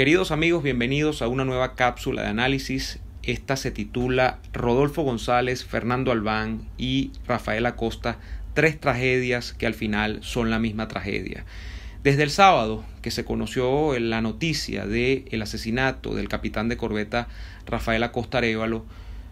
Queridos amigos, bienvenidos a una nueva cápsula de análisis. Esta se titula Rodolfo González, Fernando Albán y Rafael Acosta, tres tragedias que al final son la misma tragedia. Desde el sábado que se conoció la noticia del asesinato del capitán de corbeta Rafael Acosta Arevalo,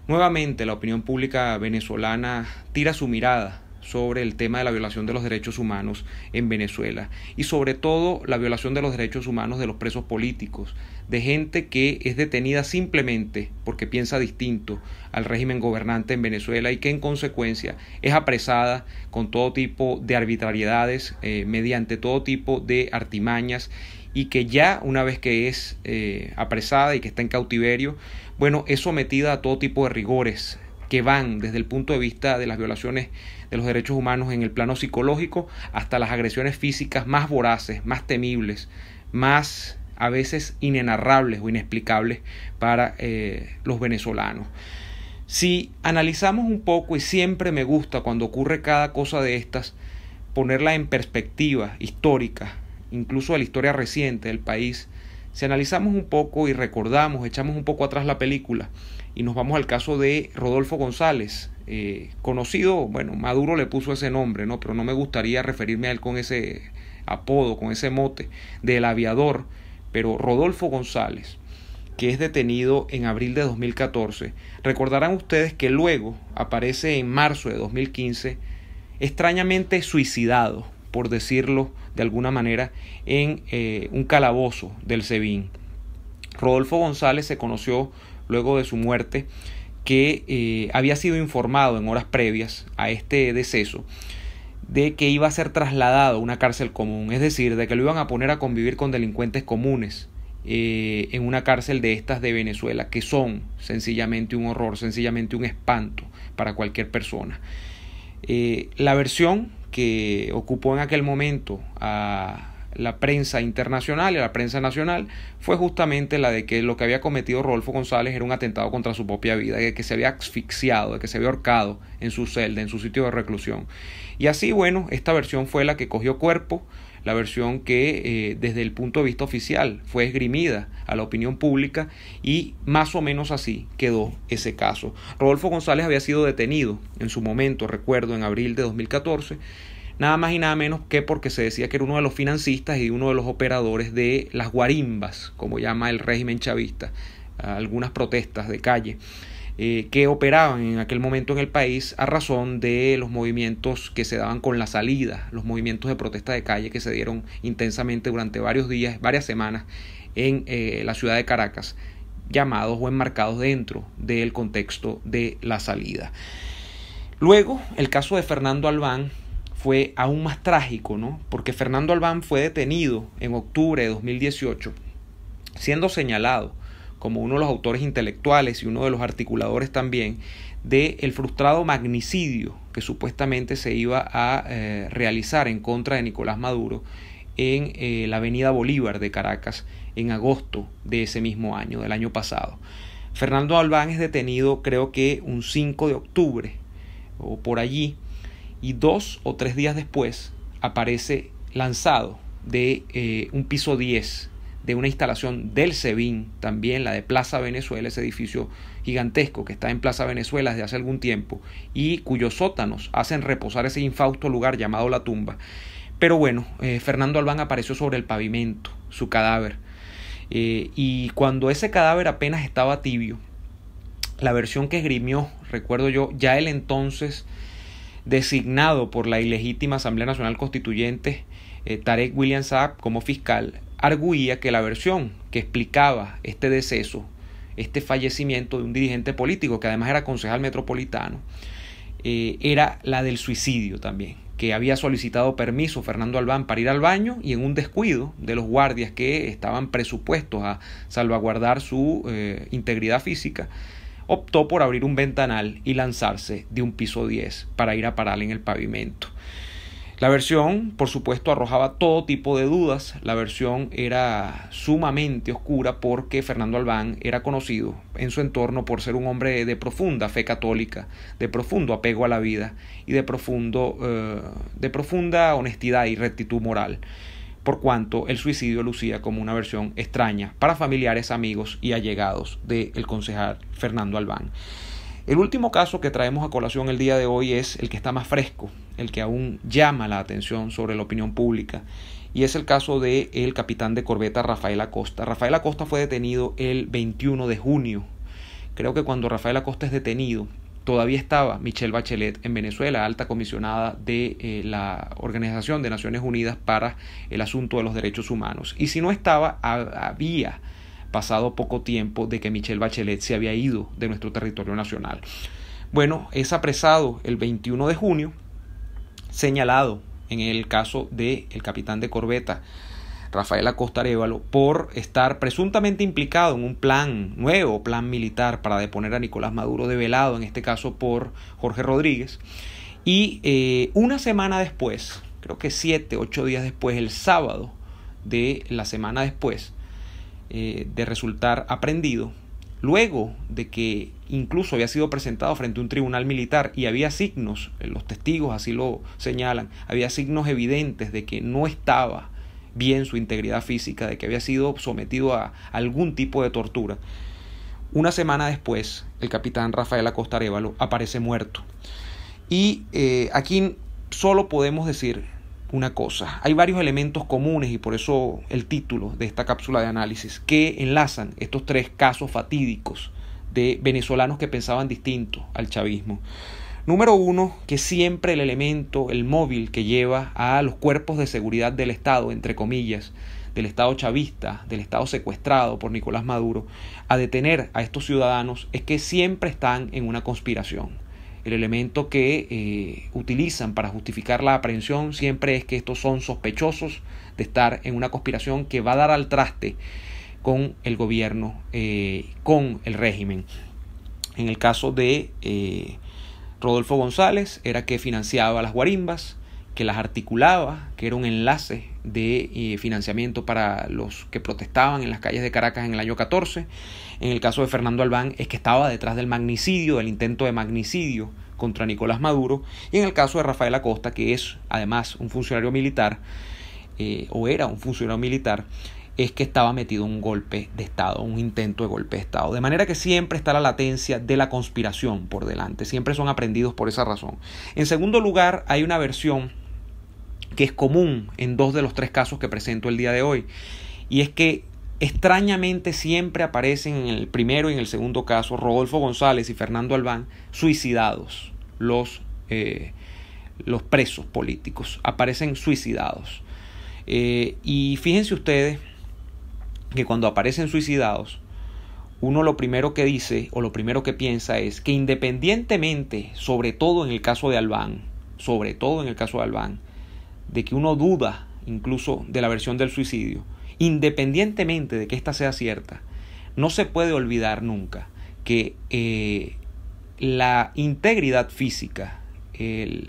nuevamente la opinión pública venezolana tira su mirada sobre el tema de la violación de los derechos humanos en Venezuela y sobre todo la violación de los derechos humanos de los presos políticos, de gente que es detenida simplemente porque piensa distinto al régimen gobernante en Venezuela y que en consecuencia es apresada con todo tipo de arbitrariedades, eh, mediante todo tipo de artimañas y que ya una vez que es eh, apresada y que está en cautiverio, bueno, es sometida a todo tipo de rigores que van desde el punto de vista de las violaciones de los derechos humanos en el plano psicológico hasta las agresiones físicas más voraces, más temibles, más a veces inenarrables o inexplicables para eh, los venezolanos. Si analizamos un poco, y siempre me gusta cuando ocurre cada cosa de estas, ponerla en perspectiva histórica, incluso de la historia reciente del país, si analizamos un poco y recordamos, echamos un poco atrás la película, y nos vamos al caso de Rodolfo González, eh, conocido, bueno, Maduro le puso ese nombre, ¿no? Pero no me gustaría referirme a él con ese apodo, con ese mote del aviador, pero Rodolfo González, que es detenido en abril de 2014, recordarán ustedes que luego aparece en marzo de 2015, extrañamente suicidado, por decirlo de alguna manera, en eh, un calabozo del Sebin. Rodolfo González se conoció luego de su muerte, que eh, había sido informado en horas previas a este deceso de que iba a ser trasladado a una cárcel común, es decir, de que lo iban a poner a convivir con delincuentes comunes eh, en una cárcel de estas de Venezuela, que son sencillamente un horror, sencillamente un espanto para cualquier persona. Eh, la versión que ocupó en aquel momento a, la prensa internacional y la prensa nacional fue justamente la de que lo que había cometido Rodolfo González era un atentado contra su propia vida, de que se había asfixiado, de que se había ahorcado en su celda, en su sitio de reclusión. Y así, bueno, esta versión fue la que cogió cuerpo, la versión que eh, desde el punto de vista oficial fue esgrimida a la opinión pública y más o menos así quedó ese caso. Rodolfo González había sido detenido en su momento, recuerdo, en abril de 2014 nada más y nada menos que porque se decía que era uno de los financistas y uno de los operadores de las guarimbas, como llama el régimen chavista, algunas protestas de calle. Eh, que operaban en aquel momento en el país a razón de los movimientos que se daban con la salida, los movimientos de protesta de calle que se dieron intensamente durante varios días, varias semanas en eh, la ciudad de Caracas, llamados o enmarcados dentro del contexto de la salida. Luego, el caso de Fernando Albán fue aún más trágico, ¿no? Porque Fernando Albán fue detenido en octubre de 2018, siendo señalado como uno de los autores intelectuales y uno de los articuladores también del el frustrado magnicidio que supuestamente se iba a eh, realizar en contra de Nicolás Maduro en eh, la avenida Bolívar de Caracas en agosto de ese mismo año, del año pasado. Fernando Albán es detenido creo que un 5 de octubre o por allí y dos o tres días después aparece lanzado de eh, un piso 10 de una instalación del SEBIN, también la de Plaza Venezuela, ese edificio gigantesco que está en Plaza Venezuela desde hace algún tiempo y cuyos sótanos hacen reposar ese infausto lugar llamado la tumba. Pero bueno, eh, Fernando Albán apareció sobre el pavimento, su cadáver. Eh, y cuando ese cadáver apenas estaba tibio, la versión que esgrimió, recuerdo yo, ya el entonces designado por la ilegítima Asamblea Nacional Constituyente eh, Tarek William Saab como fiscal, arguía que la versión que explicaba este deceso, este fallecimiento de un dirigente político, que además era concejal metropolitano, eh, era la del suicidio también, que había solicitado permiso Fernando Albán para ir al baño y en un descuido de los guardias que estaban presupuestos a salvaguardar su eh, integridad física, optó por abrir un ventanal y lanzarse de un piso 10 para ir a parar en el pavimento. La versión, por supuesto, arrojaba todo tipo de dudas. La versión era sumamente oscura porque Fernando Albán era conocido en su entorno por ser un hombre de profunda fe católica, de profundo apego a la vida y de, profundo, eh, de profunda honestidad y rectitud moral por cuanto el suicidio lucía como una versión extraña para familiares, amigos y allegados del concejal Fernando Albán. El último caso que traemos a colación el día de hoy es el que está más fresco, el que aún llama la atención sobre la opinión pública, y es el caso del el capitán de corbeta Rafael Acosta. Rafael Acosta fue detenido el 21 de junio. Creo que cuando Rafael Acosta es detenido, todavía estaba Michelle Bachelet en Venezuela, alta comisionada de eh, la Organización de Naciones Unidas para el asunto de los derechos humanos. Y si no estaba, había pasado poco tiempo de que Michelle Bachelet se había ido de nuestro territorio nacional. Bueno, es apresado el 21 de junio, señalado en el caso del el capitán de corbeta Rafael Acosta Arevalo, por estar presuntamente implicado en un plan, nuevo plan militar para deponer a Nicolás Maduro de velado... en este caso por Jorge Rodríguez. Y eh, una semana después, creo que siete, ocho días después, el sábado de la semana después eh, de resultar aprendido, luego de que incluso había sido presentado frente a un tribunal militar y había signos, eh, los testigos así lo señalan, había signos evidentes de que no estaba bien su integridad física, de que había sido sometido a algún tipo de tortura. Una semana después, el capitán Rafael Acosta Arevalo aparece muerto. Y eh, aquí solo podemos decir una cosa. Hay varios elementos comunes y por eso el título de esta cápsula de análisis que enlazan estos tres casos fatídicos de venezolanos que pensaban distinto al chavismo. Número uno, que siempre el elemento, el móvil que lleva a los cuerpos de seguridad del Estado, entre comillas, del Estado chavista, del Estado secuestrado por Nicolás Maduro, a detener a estos ciudadanos es que siempre están en una conspiración. El elemento que eh, utilizan para justificar la aprehensión siempre es que estos son sospechosos de estar en una conspiración que va a dar al traste con el gobierno, eh, con el régimen. En el caso de... Eh, Rodolfo González era que financiaba las guarimbas, que las articulaba, que era un enlace de eh, financiamiento para los que protestaban en las calles de Caracas en el año 14. En el caso de Fernando Albán es que estaba detrás del magnicidio, del intento de magnicidio contra Nicolás Maduro. Y en el caso de Rafael Acosta, que es además un funcionario militar, eh, o era un funcionario militar, es que estaba metido un golpe de Estado, un intento de golpe de Estado. De manera que siempre está la latencia de la conspiración por delante, siempre son aprendidos por esa razón. En segundo lugar, hay una versión que es común en dos de los tres casos que presento el día de hoy, y es que extrañamente siempre aparecen en el primero y en el segundo caso Rodolfo González y Fernando Albán suicidados, los, eh, los presos políticos, aparecen suicidados. Eh, y fíjense ustedes que cuando aparecen suicidados, uno lo primero que dice o lo primero que piensa es que independientemente, sobre todo en el caso de Albán, sobre todo en el caso de Albán, de que uno duda incluso de la versión del suicidio, independientemente de que ésta sea cierta, no se puede olvidar nunca que eh, la integridad física,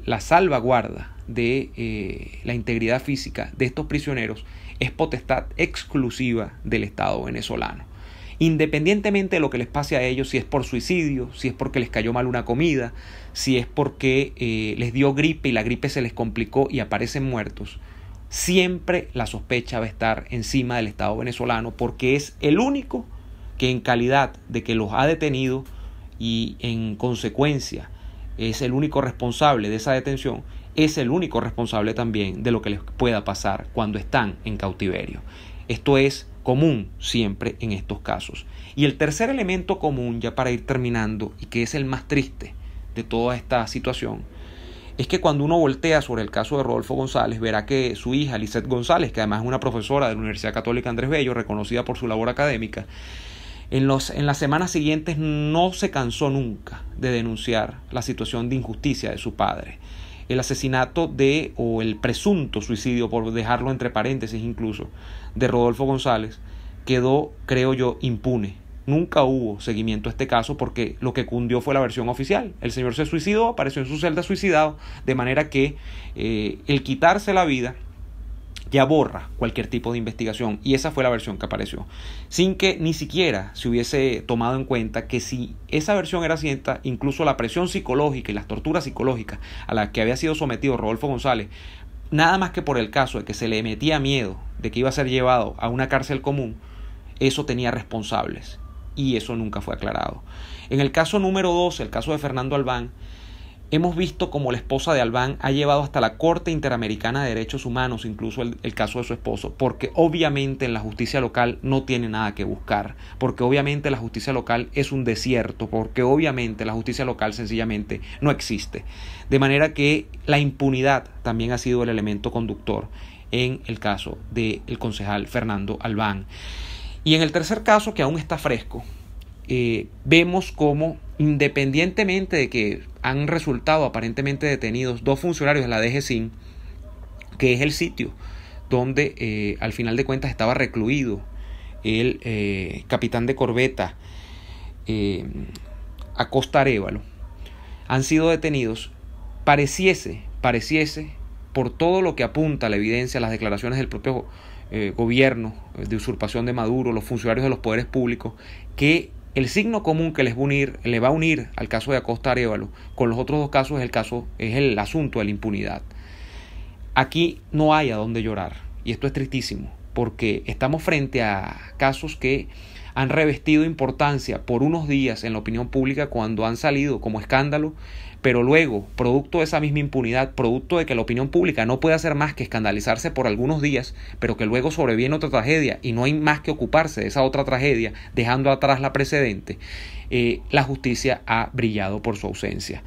la salvaguarda de eh, la integridad física de estos prisioneros es potestad exclusiva del Estado venezolano. Independientemente de lo que les pase a ellos, si es por suicidio, si es porque les cayó mal una comida, si es porque eh, les dio gripe y la gripe se les complicó y aparecen muertos, siempre la sospecha va a estar encima del Estado venezolano porque es el único que en calidad de que los ha detenido y en consecuencia es el único responsable de esa detención, es el único responsable también de lo que les pueda pasar cuando están en cautiverio. Esto es común siempre en estos casos. Y el tercer elemento común, ya para ir terminando, y que es el más triste de toda esta situación, es que cuando uno voltea sobre el caso de Rodolfo González, verá que su hija, Lisette González, que además es una profesora de la Universidad Católica Andrés Bello, reconocida por su labor académica, en, en las semanas siguientes no se cansó nunca de denunciar la situación de injusticia de su padre el asesinato de, o el presunto suicidio, por dejarlo entre paréntesis incluso, de Rodolfo González, quedó, creo yo, impune. Nunca hubo seguimiento a este caso porque lo que cundió fue la versión oficial. El señor se suicidó, apareció en su celda suicidado, de manera que eh, el quitarse la vida ya borra cualquier tipo de investigación y esa fue la versión que apareció, sin que ni siquiera se hubiese tomado en cuenta que si esa versión era cierta, incluso la presión psicológica y las torturas psicológicas a las que había sido sometido Rodolfo González, nada más que por el caso de que se le metía miedo de que iba a ser llevado a una cárcel común, eso tenía responsables y eso nunca fue aclarado. En el caso número 12, el caso de Fernando Albán, Hemos visto cómo la esposa de Albán ha llevado hasta la Corte Interamericana de Derechos Humanos, incluso el, caso de su esposo, porque obviamente en la justicia local no tiene nada que buscar, porque obviamente la justicia local es un desierto, porque obviamente la justicia local sencillamente no existe. De manera que la impunidad también ha sido el elemento conductor en el caso del concejal Fernando Albán. Y en el tercer caso, que aún está fresco, eh, vemos cómo independientemente de que han resultado aparentemente detenidos dos funcionarios de la DGCIN, que es el sitio donde eh, al final de cuentas estaba recluido el eh, capitán de corbeta Acosta Arevalo, han sido detenidos, pareciese, pareciese, por todo lo que apunta la evidencia, las declaraciones del propio gobierno de usurpación de Maduro, los funcionarios de los poderes públicos, que el signo común que les va a unir, le va a unir al caso de Acosta Arevalo con los otros dos casos es el caso, es el asunto de la impunidad. Aquí no hay a dónde llorar, y esto es tristísimo porque estamos frente a casos que han revestido importancia por unos días en la opinión pública cuando han salido como escándalo, pero luego, producto de esa misma impunidad, producto de que la opinión pública no puede hacer más que escandalizarse por algunos días, pero que luego sobreviene otra tragedia y no hay más que ocuparse de esa otra tragedia, dejando atrás la precedente, eh, la justicia ha brillado por su ausencia.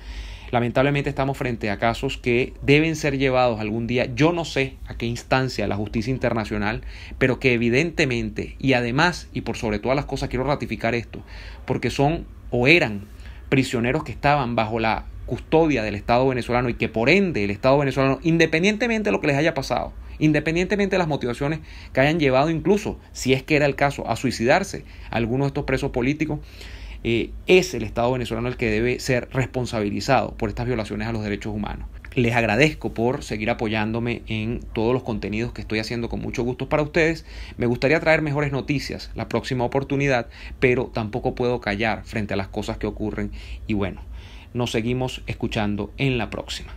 Lamentablemente estamos frente a casos que deben ser llevados algún día, yo no sé a qué instancia la justicia internacional, pero que evidentemente y además y por sobre todas las cosas quiero ratificar esto, porque son o eran prisioneros que estaban bajo la custodia del Estado venezolano y que por ende el Estado venezolano, independientemente de lo que les haya pasado, independientemente de las motivaciones que hayan llevado incluso, si es que era el caso, a suicidarse algunos de estos presos políticos, eh, es el Estado venezolano el que debe ser responsabilizado por estas violaciones a los derechos humanos. Les agradezco por seguir apoyándome en todos los contenidos que estoy haciendo con mucho gusto para ustedes. Me gustaría traer mejores noticias la próxima oportunidad, pero tampoco puedo callar frente a las cosas que ocurren. Y bueno, nos seguimos escuchando en la próxima.